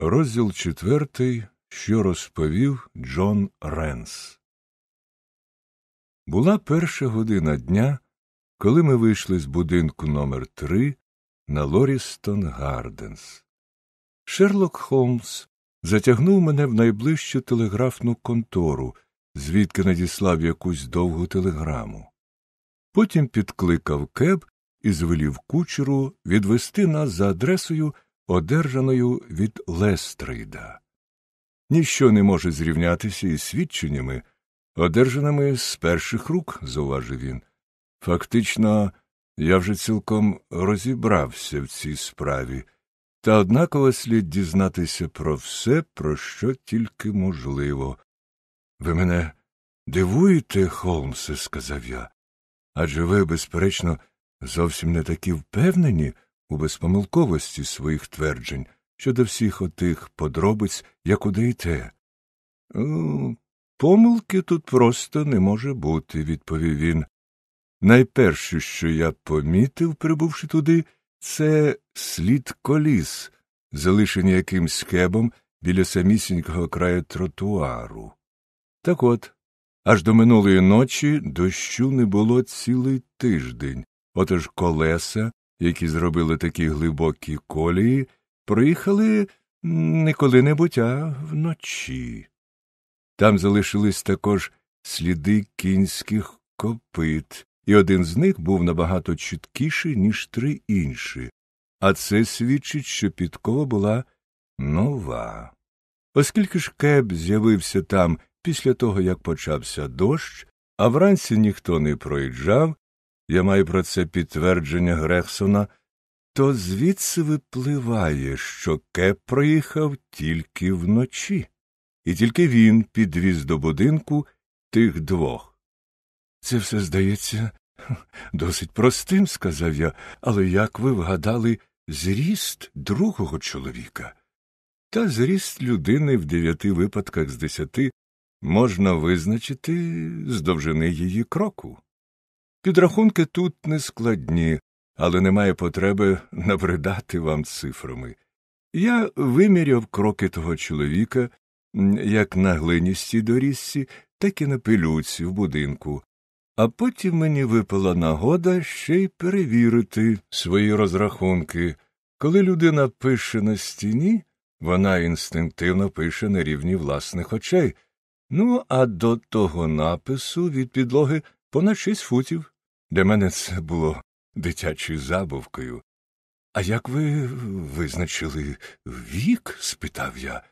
Розділ четвертий, що розповів Джон Ренс. Була перша година дня, коли ми вийшли з будинку номер 3 на Лорістон Гарденс. Шерлок Холмс затягнув мене в найближчу телеграфну контору, звідки надіслав якусь довгу телеграму. Потім підкликав кеб і звелів кучеру відвести нас за адресою одержаною від Лестрейда. Ніщо не може зрівнятися із свідченнями, одержаними з перших рук, зауважив він. Фактично, я вже цілком розібрався в цій справі, та однаково слід дізнатися про все, про що тільки можливо. Ви мене дивуєте, Холмсе, сказав я, адже ви, безперечно, зовсім не такі впевнені у безпомилковості своїх тверджень щодо всіх отих подробиць, як і те. «Е, помилки тут просто не може бути, відповів він. Найперше, що я помітив, прибувши туди, це слід коліс, залишені якимсь кебом біля самісінького краю тротуару. Так от, аж до минулої ночі дощу не було цілий тиждень, отож колеса які зробили такі глибокі колії, проїхали не коли-небудь, а вночі. Там залишились також сліди кінських копит, і один з них був набагато чіткіший, ніж три інші, а це свідчить, що підкова була нова. Оскільки ж кеб з'явився там після того, як почався дощ, а вранці ніхто не проїжджав, я маю про це підтвердження Грехсона, то звідси випливає, що Кеп проїхав тільки вночі, і тільки він підвіз до будинку тих двох. Це все здається досить простим, сказав я, але як ви вгадали зріст другого чоловіка? Та зріст людини в дев'яти випадках з десяти можна визначити з довжини її кроку. Підрахунки тут нескладні, але немає потреби набридати вам цифрами. Я виміряв кроки того чоловіка як на глиністій доріжці, так і на пилюці в будинку, а потім мені випала нагода ще й перевірити свої розрахунки. Коли людина пише на стіні, вона інстинктивно пише на рівні власних очей. Ну, а до того напису від підлоги понад шість футів. Для мене це було дитячою забавкою. А як ви визначили вік? спитав я.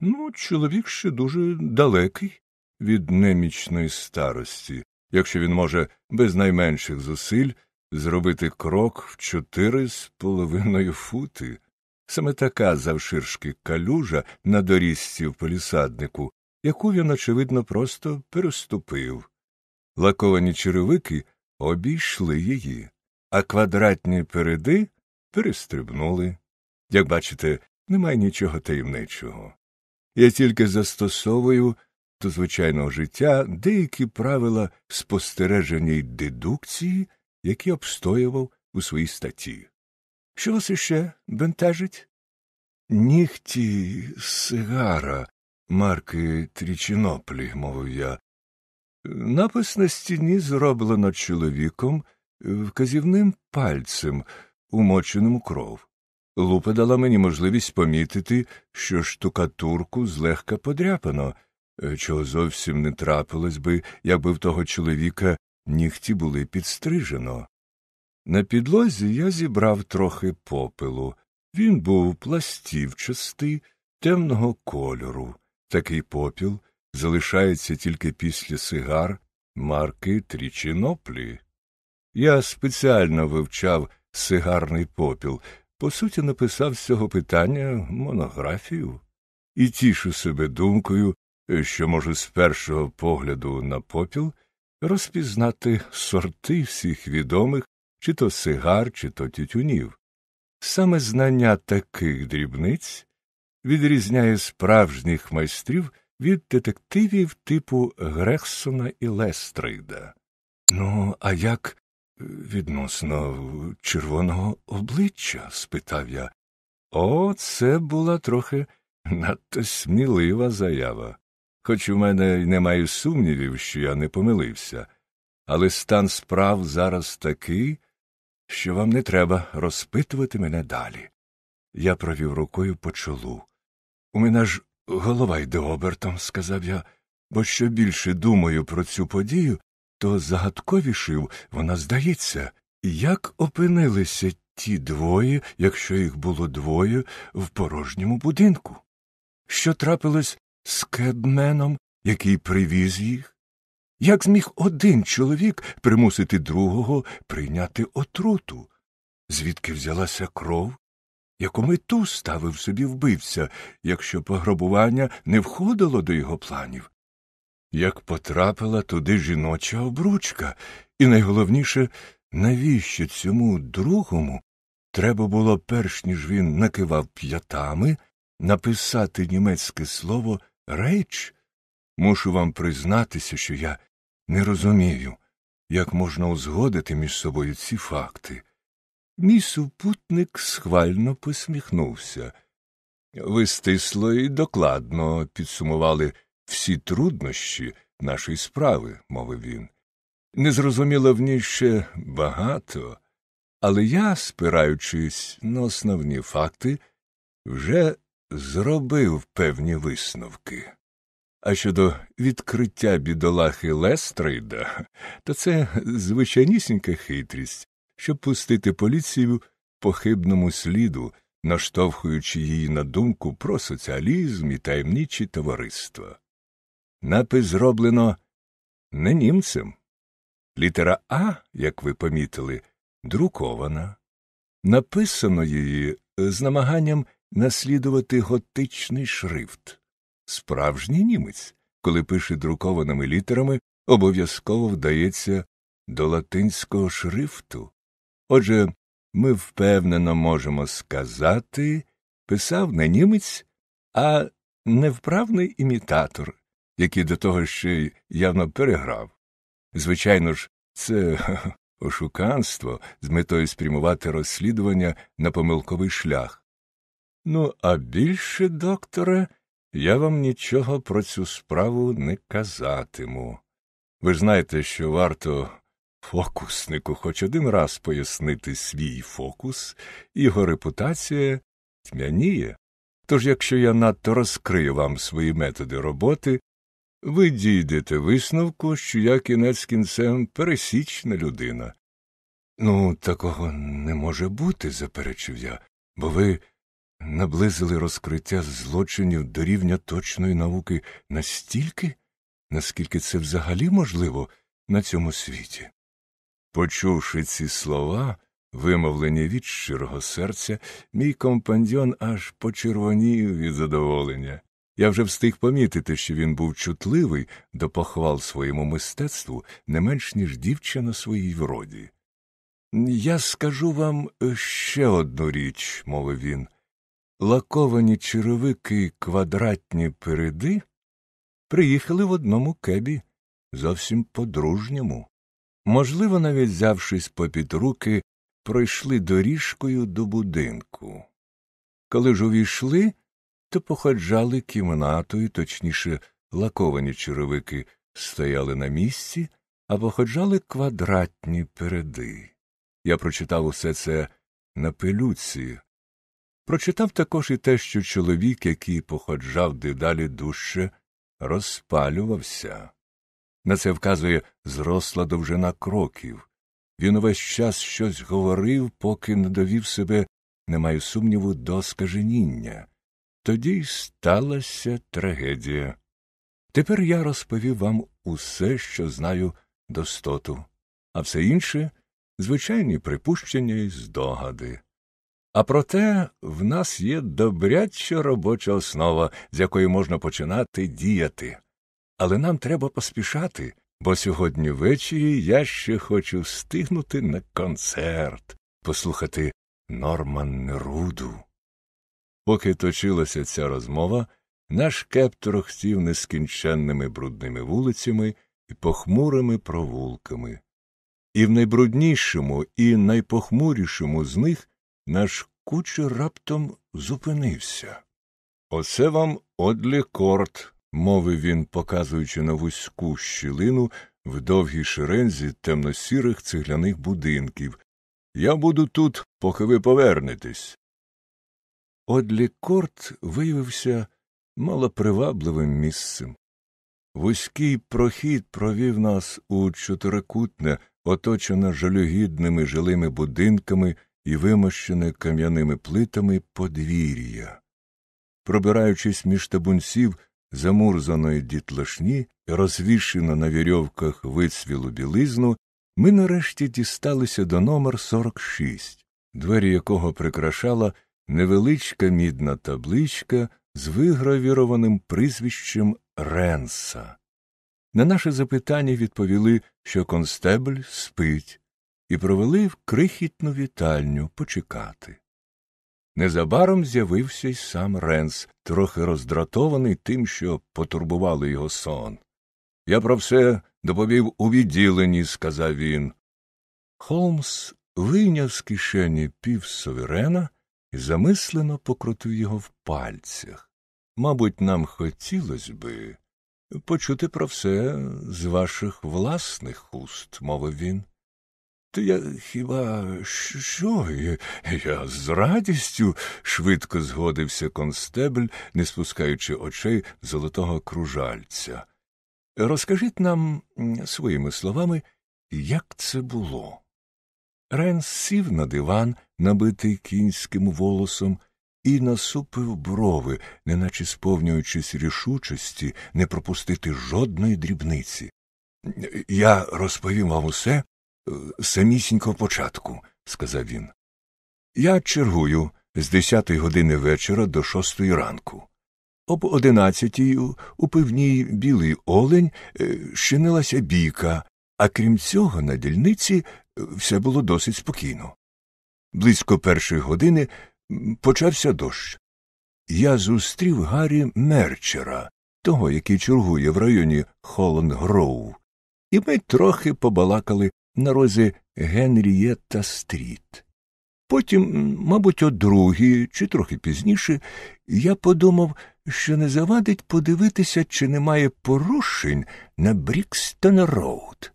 Ну, чоловік ще дуже далекий від немічної старості, якщо він може без найменших зусиль зробити крок в чотири з половиною фути. Саме така завширшки калюжа на доріжці в полісаднику, яку він, очевидно, просто переступив. Лаковані черевики обійшли її, а квадратні переди перестрибнули. Як бачите, немає нічого таємничого. Я тільки застосовую до звичайного життя деякі правила спостереження й дедукції, які обстоював у своїй статті. Що вас іще бентежить? Нігті сигара марки Трічіноплі, мовив я, Напис на стіні зроблено чоловіком, е, вказівним пальцем, умоченим у кров. Лупа дала мені можливість помітити, що штукатурку злегка подряпано, е, чого зовсім не трапилось би, якби в того чоловіка нігті були підстрижено. На підлозі я зібрав трохи попелу. Він був пластівчастий, темного кольору. Такий попіл залишається тільки після сигар марки Трічіноплі. Я спеціально вивчав сигарний попіл, по суті, написав з цього питання монографію і тішу себе думкою, що можу з першого погляду на попіл розпізнати сорти всіх відомих, чи то сигар, чи то тютюнів. Саме знання таких дрібниць відрізняє справжніх майстрів від детективів типу Грехсона і Лестрейда. Ну, а як е, відносно червоного обличчя? спитав я. О, це була трохи надто смілива заява. Хоч у мене й немає сумнівів, що я не помилився, але стан справ зараз такий, що вам не треба розпитувати мене далі. Я провів рукою по чолу. У мене ж Голова йде обертом, сказав я, бо що більше думаю про цю подію, то загадковішив, вона здається, як опинилися ті двоє, якщо їх було двоє, в порожньому будинку. Що трапилось з кедменом, який привіз їх? Як зміг один чоловік примусити другого прийняти отруту? Звідки взялася кров? яку мету ставив собі вбивця, якщо пограбування не входило до його планів. Як потрапила туди жіноча обручка, і найголовніше, навіщо цьому другому треба було, перш ніж він накивав п'ятами, написати німецьке слово реч, Мушу вам признатися, що я не розумію, як можна узгодити між собою ці факти. Мій супутник схвально посміхнувся. Ви стисло і докладно підсумували всі труднощі нашої справи, мовив він. Незрозуміло в ній ще багато, але я, спираючись на основні факти, вже зробив певні висновки. А щодо відкриття бідолахи Лестрейда, то це звичайнісінька хитрість, щоб пустити поліцію по хибному сліду, наштовхуючи її на думку про соціалізм і таємничі товариства. Напис зроблено не німцем. Літера А, як ви помітили, друкована. Написано її е, з намаганням наслідувати готичний шрифт. Справжній німець, коли пише друкованими літерами, обов'язково вдається до латинського шрифту, Отже, ми впевнено можемо сказати, писав не німець, а невправний імітатор, який до того ще й явно переграв. Звичайно ж, це ошуканство з метою спрямувати розслідування на помилковий шлях. Ну, а більше, докторе, я вам нічого про цю справу не казатиму. Ви ж знаєте, що варто Фокуснику хоч один раз пояснити свій фокус, його репутація тьмяніє. Тож, якщо я надто розкрию вам свої методи роботи, ви дійдете висновку, що я кінець кінцем пересічна людина. Ну, такого не може бути, заперечив я, бо ви наблизили розкриття злочинів до рівня точної науки настільки, наскільки це взагалі можливо на цьому світі. Почувши ці слова, вимовлені від щирого серця, мій компаньйон аж почервонів від задоволення. Я вже встиг помітити, що він був чутливий до похвал своєму мистецтву не менш ніж дівчина своїй вроді. Я скажу вам е, ще одну річ, мовив він. Лаковані черевики квадратні переди приїхали в одному кебі, зовсім по дружньому можливо, навіть взявшись попід руки, пройшли доріжкою до будинку. Коли ж увійшли, то походжали кімнатою, точніше, лаковані черевики стояли на місці, а походжали квадратні переди. Я прочитав усе це на пилюці. Прочитав також і те, що чоловік, який походжав дедалі дужче, розпалювався. На це вказує зросла довжина кроків. Він увесь час щось говорив, поки не довів себе, не маю сумніву, до скаженіння. Тоді й сталася трагедія. Тепер я розповів вам усе, що знаю достоту, а все інше звичайні припущення і здогади. А проте в нас є добряча робоча основа, з якої можна починати діяти але нам треба поспішати, бо сьогодні ввечері я ще хочу встигнути на концерт, послухати Норман Неруду. Поки точилася ця розмова, наш кеп трохтів нескінченними брудними вулицями і похмурими провулками. І в найбруднішому і найпохмурішому з них наш кучер раптом зупинився. Оце вам одлі мовив він, показуючи на вузьку щілину в довгій шерензі темно-сірих цегляних будинків. Я буду тут, поки ви повернетесь. Одлі корт виявився малопривабливим місцем. Вузький прохід провів нас у чотирикутне, оточене жалюгідними жилими будинками і вимощене кам'яними плитами подвір'я. Пробираючись між табунців, замурзаної дітлашні, розвішено на вірьовках вицвілу білизну, ми нарешті дісталися до номер 46, двері якого прикрашала невеличка мідна табличка з вигравірованим прізвищем Ренса. На наше запитання відповіли, що констебль спить, і провели в крихітну вітальню почекати. Незабаром з'явився й сам Ренс, трохи роздратований тим, що потурбували його сон. Я про все доповів у відділенні, сказав він. Холмс вийняв з кишені пів суверена і замислено покрутив його в пальцях. Мабуть, нам хотілося би почути про все з ваших власних уст, мовив він. То я хіба що? Я з радістю, швидко згодився констебль, не спускаючи очей золотого кружальця. Розкажіть нам своїми словами, як це було. Ренс сів на диван, набитий кінським волосом, і насупив брови, неначе сповнюючись рішучості не пропустити жодної дрібниці. Я розповім вам усе, Е, самісінького початку, сказав він. Я чергую з десятої години вечора до шостої ранку. Об одинадцятій у пивній білий олень е, щинилася бійка, а крім цього, на дільниці е, все було досить спокійно. Близько першої години почався дощ. Я зустрів Гаррі Мерчера, того, який чергує в районі Холланд-Гроу, і ми трохи побалакали на розі Генрієта Стріт. Потім, мабуть, о другій чи трохи пізніше, я подумав, що не завадить подивитися, чи немає порушень на Брікстон Роуд,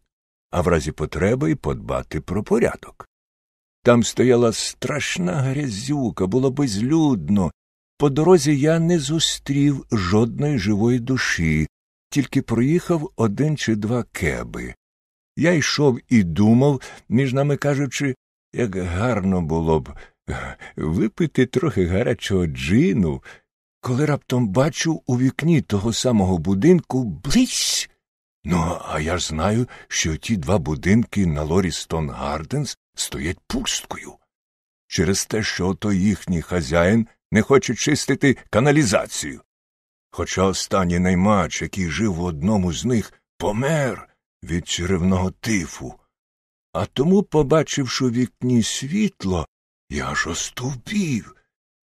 а в разі потреби й подбати про порядок. Там стояла страшна грязюка, було безлюдно. По дорозі я не зустрів жодної живої душі, тільки проїхав один чи два кеби. Я йшов і думав, між нами кажучи, як гарно було б е, випити трохи гарячого джину, коли раптом бачу у вікні того самого будинку близь. Ну, а я ж знаю, що ті два будинки на Лорістон Гарденс стоять пусткою. Через те, що ото їхній хазяїн не хоче чистити каналізацію. Хоча останній наймач, який жив у одному з них, помер від черевного тифу. А тому, побачивши у вікні світло, я ж оступів.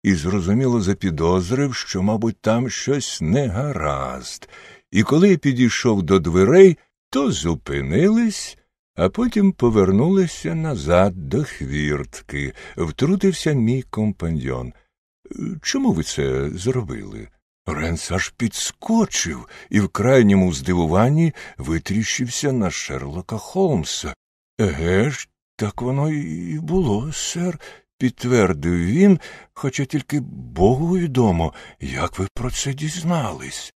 і зрозуміло запідозрив, що, мабуть, там щось негаразд, і коли я підійшов до дверей, то зупинились, а потім повернулися назад до хвіртки. Втрутився мій компаньйон. «Е, чому ви це зробили? Ренс аж підскочив і в крайньому здивуванні витріщився на Шерлока Холмса. Еге ж, так воно і було, сер, підтвердив він, хоча тільки богу відомо, як ви про це дізнались.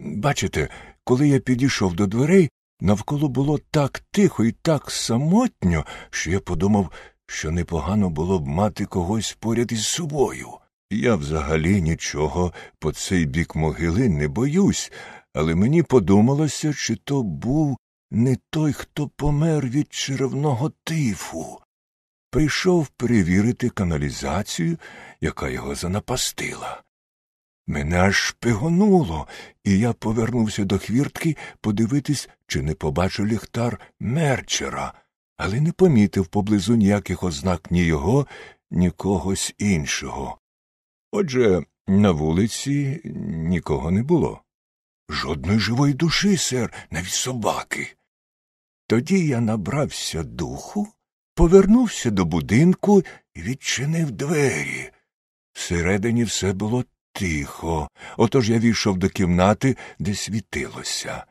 Бачите, коли я підійшов до дверей, навколо було так тихо і так самотньо, що я подумав, що непогано було б мати когось поряд із собою. Я взагалі нічого по цей бік могили не боюсь, але мені подумалося, чи то був не той, хто помер від черевного тифу. Прийшов перевірити каналізацію, яка його занапастила. Мене аж шпигонуло, і я повернувся до хвіртки подивитись, чи не побачу ліхтар мерчера, але не помітив поблизу ніяких ознак ні його, ні когось іншого. Отже, на вулиці нікого не було. Жодної живої душі, сер, навіть собаки. Тоді я набрався духу, повернувся до будинку і відчинив двері. Всередині все було тихо, отож я війшов до кімнати, де світилося.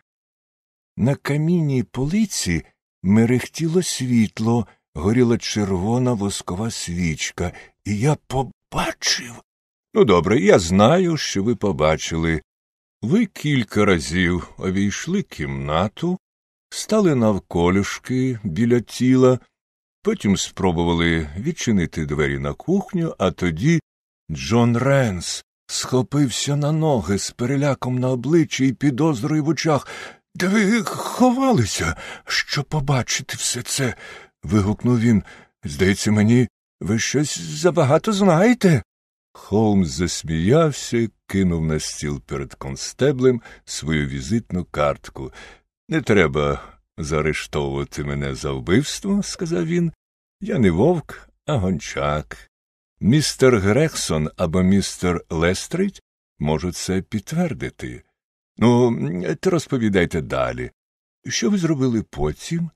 На камінній полиці мерехтіло світло, горіла червона воскова свічка, і я побачив Ну, добре, я знаю, що ви побачили. Ви кілька разів обійшли кімнату, стали навколішки біля тіла, потім спробували відчинити двері на кухню, а тоді Джон Ренс схопився на ноги з переляком на обличчі і підозрою в очах. Де ви ховалися, що побачити все це? вигукнув він. Здається, мені, ви щось забагато знаєте. Холмс засміявся і кинув на стіл перед констеблем свою візитну картку. Не треба заарештовувати мене за вбивство, сказав він. Я не вовк, а гончак. Містер Грексон або містер Лестрейд можуть це підтвердити. Ну, то розповідайте далі. Що ви зробили потім?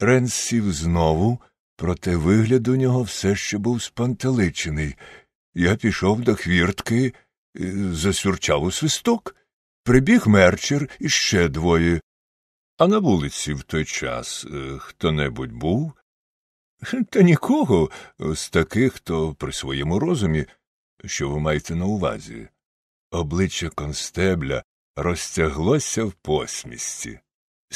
Ренс сів знову, проте вигляд у нього все ще був спантеличений. Я пішов до хвіртки, е, засюрчав у свисток, прибіг мерчер і ще двоє. А на вулиці в той час е, хто небудь був? Та нікого з таких, хто при своєму розумі, що ви маєте на увазі. Обличчя констебля розтяглося в посмісті.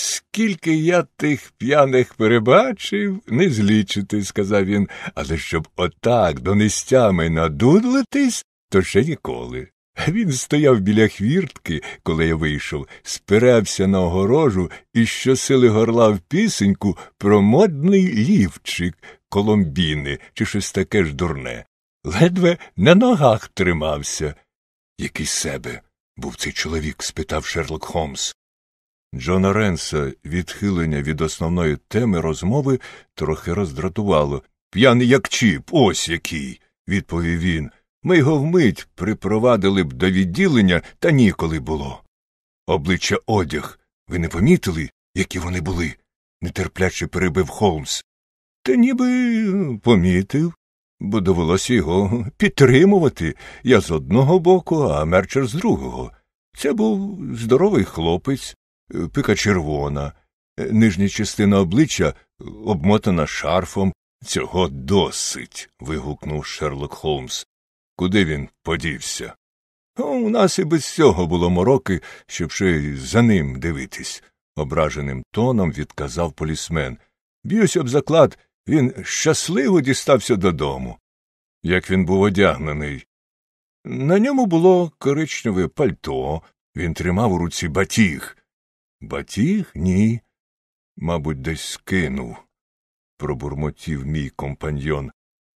Скільки я тих п'яних перебачив, не злічити, сказав він, але щоб отак до нестями надудлитись, то ще ніколи. Він стояв біля хвіртки, коли я вийшов, спирався на огорожу і щосили горлав пісеньку про модний лівчик коломбіни чи щось таке ж дурне. Ледве на ногах тримався. Який себе був цей чоловік? спитав Шерлок Холмс. Джона Ренса відхилення від основної теми розмови трохи роздратувало. П'яний як чіп, ось який, відповів він. Ми його вмить припровадили б до відділення, та ніколи було. Обличчя одяг. Ви не помітили, які вони були? нетерпляче перебив Холмс. Та ніби помітив, бо довелося його підтримувати я з одного боку, а мерчер з другого. Це був здоровий хлопець, пика червона, е, нижня частина обличчя обмотана шарфом. Цього досить. вигукнув Шерлок Холмс. Куди він подівся? У нас і без цього було мороки, щоб ще й за ним дивитись, ображеним тоном відказав полісмен. Б'юсь об заклад, він щасливо дістався додому. Як він був одягнений. На ньому було коричневе пальто, він тримав у руці батіг, Батіг? Ні. Мабуть, десь скинув, пробурмотів мій компаньйон.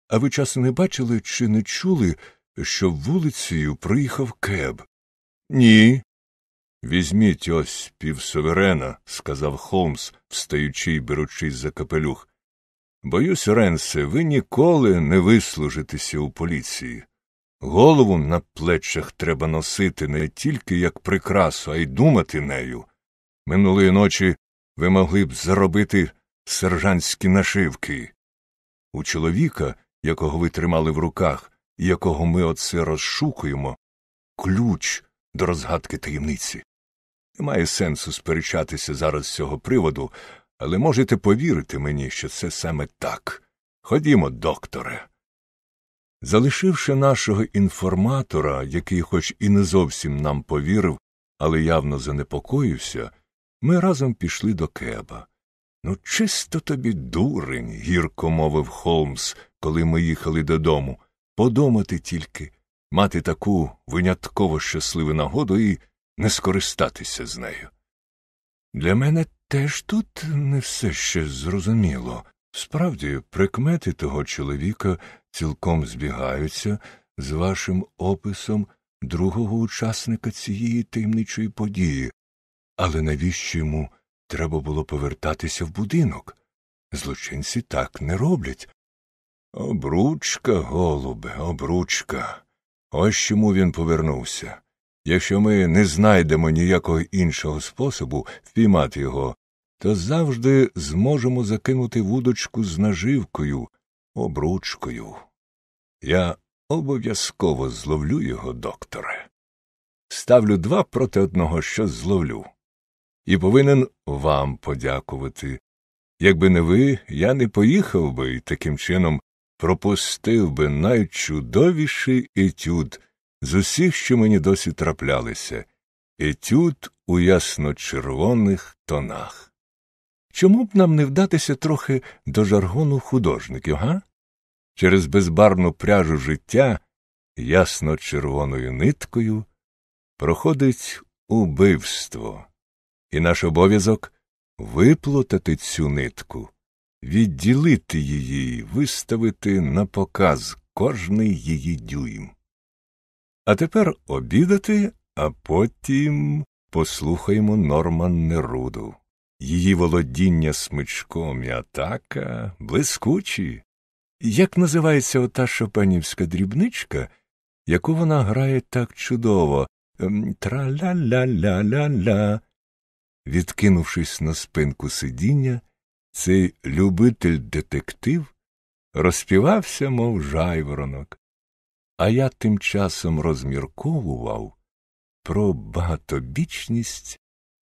А ви часу не бачили чи не чули, що вулицею приїхав кеб? Ні. Візьміть ось півсоверена, сказав Холмс, встаючи й беручись за капелюх. Боюсь, Ренсе, ви ніколи не вислужитеся у поліції. Голову на плечах треба носити не тільки як прикрасу, а й думати нею. Минулої ночі ви могли б заробити сержантські нашивки. У чоловіка, якого ви тримали в руках і якого ми оце розшукуємо, ключ до розгадки таємниці. Немає сенсу сперечатися зараз з цього приводу, але можете повірити мені, що це саме так. Ходімо, докторе. Залишивши нашого інформатора, який хоч і не зовсім нам повірив, але явно занепокоївся, ми разом пішли до кеба. Ну, чисто тобі дурень, гірко мовив Холмс, коли ми їхали додому. Подумати тільки, мати таку винятково щасливу нагоду і не скористатися з нею. Для мене теж тут не все ще зрозуміло. Справді, прикмети того чоловіка цілком збігаються з вашим описом другого учасника цієї таємничої події, але навіщо йому треба було повертатися в будинок? Злочинці так не роблять. Обручка, голубе, обручка. Ось чому він повернувся. Якщо ми не знайдемо ніякого іншого способу впіймати його, то завжди зможемо закинути вудочку з наживкою, обручкою. Я обов'язково зловлю його, докторе. Ставлю два проти одного, що зловлю і повинен вам подякувати. Якби не ви, я не поїхав би і таким чином пропустив би найчудовіший етюд з усіх, що мені досі траплялися, етюд у ясно-червоних тонах. Чому б нам не вдатися трохи до жаргону художників, га? Через безбарну пряжу життя ясно червоною ниткою проходить убивство і наш обов'язок виплутати цю нитку, відділити її, виставити на показ кожний її дюйм. А тепер обідати, а потім послухаємо Норман Неруду. Її володіння смичком і атака блискучі. Як називається ота шопенівська дрібничка, яку вона грає так чудово? Ем, тра-ля-ля-ля-ля-ля, Відкинувшись на спинку сидіння, цей любитель детектив розпівався, мов жайворонок, а я тим часом розмірковував про багатобічність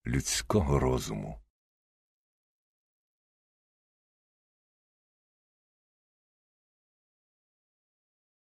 людського розуму.